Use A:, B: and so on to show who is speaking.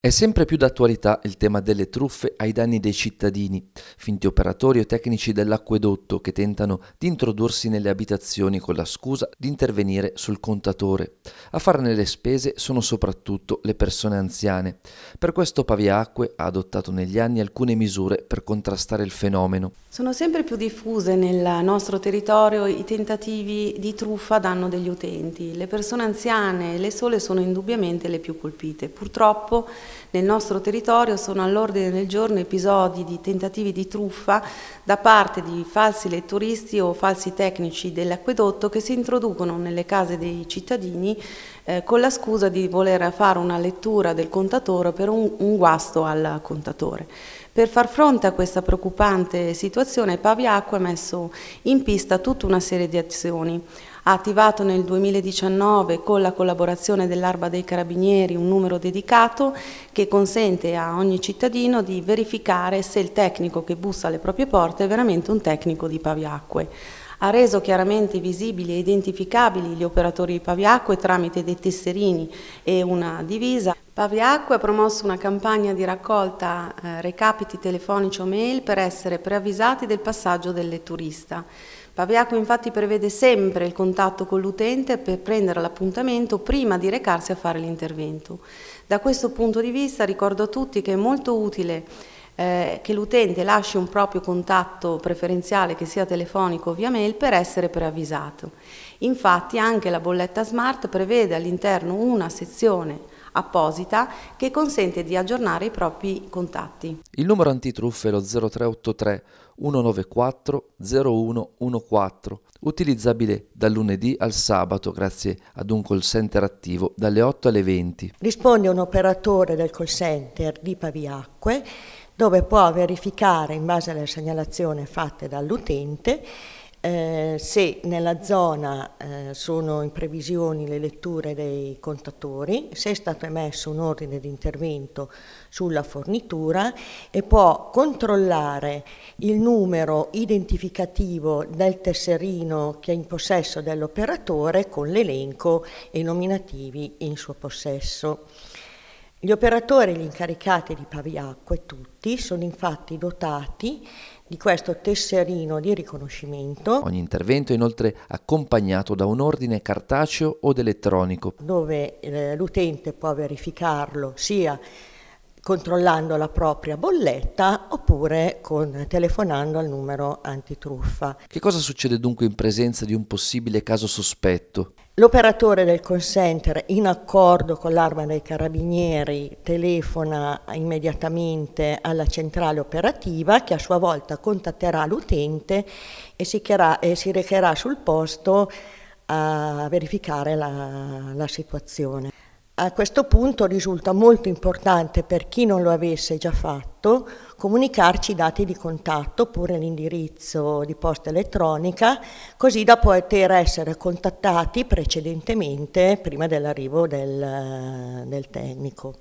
A: È sempre più d'attualità il tema delle truffe ai danni dei cittadini, finti operatori o tecnici dell'acquedotto che tentano di introdursi nelle abitazioni con la scusa di intervenire sul contatore. A farne le spese sono soprattutto le persone anziane. Per questo Paviacque ha adottato negli anni alcune misure per contrastare il fenomeno.
B: Sono sempre più diffuse nel nostro territorio i tentativi di truffa a danno degli utenti. Le persone anziane, e le sole, sono indubbiamente le più colpite. Purtroppo nel nostro territorio sono all'ordine del giorno episodi di tentativi di truffa da parte di falsi letturisti o falsi tecnici dell'acquedotto che si introducono nelle case dei cittadini eh, con la scusa di voler fare una lettura del contatore per un, un guasto al contatore. Per far fronte a questa preoccupante situazione Paviacqua ha messo in pista tutta una serie di azioni attivato nel 2019 con la collaborazione dell'Arba dei Carabinieri un numero dedicato che consente a ogni cittadino di verificare se il tecnico che bussa alle proprie porte è veramente un tecnico di Paviacque ha reso chiaramente visibili e identificabili gli operatori di Paviacque tramite dei tesserini e una divisa. Paviacque ha promosso una campagna di raccolta eh, recapiti telefonici o mail per essere preavvisati del passaggio del turista. Paviacque infatti prevede sempre il contatto con l'utente per prendere l'appuntamento prima di recarsi a fare l'intervento. Da questo punto di vista ricordo a tutti che è molto utile eh, che l'utente lasci un proprio contatto preferenziale, che sia telefonico o via mail, per essere preavvisato. Infatti anche la bolletta smart prevede all'interno una sezione apposita che consente di aggiornare i propri contatti.
A: Il numero antitruffa è lo 0383 194 0114, utilizzabile dal lunedì al sabato grazie ad un call center attivo dalle 8 alle 20.
C: Risponde un operatore del call center di Paviacque dove può verificare in base alle segnalazioni fatte dall'utente eh, se nella zona eh, sono in previsione le letture dei contatori, se è stato emesso un ordine di intervento sulla fornitura e può controllare il numero identificativo del tesserino che è in possesso dell'operatore con l'elenco e i nominativi in suo possesso. Gli operatori e gli incaricati di Paviacque tutti sono infatti dotati di questo tesserino di riconoscimento.
A: Ogni intervento è inoltre accompagnato da un ordine cartaceo o elettronico.
C: Dove eh, l'utente può verificarlo sia controllando la propria bolletta oppure con, telefonando al numero antitruffa. Che cosa
A: succede dunque in presenza di un possibile caso sospetto?
C: L'operatore del call center, in accordo con l'arma dei carabinieri, telefona immediatamente alla centrale operativa che a sua volta contatterà l'utente e si, e si recherà sul posto a verificare la, la situazione. A questo punto risulta molto importante per chi non lo avesse già fatto comunicarci i dati di contatto oppure l'indirizzo di posta elettronica così da poter essere contattati precedentemente prima dell'arrivo del, del tecnico.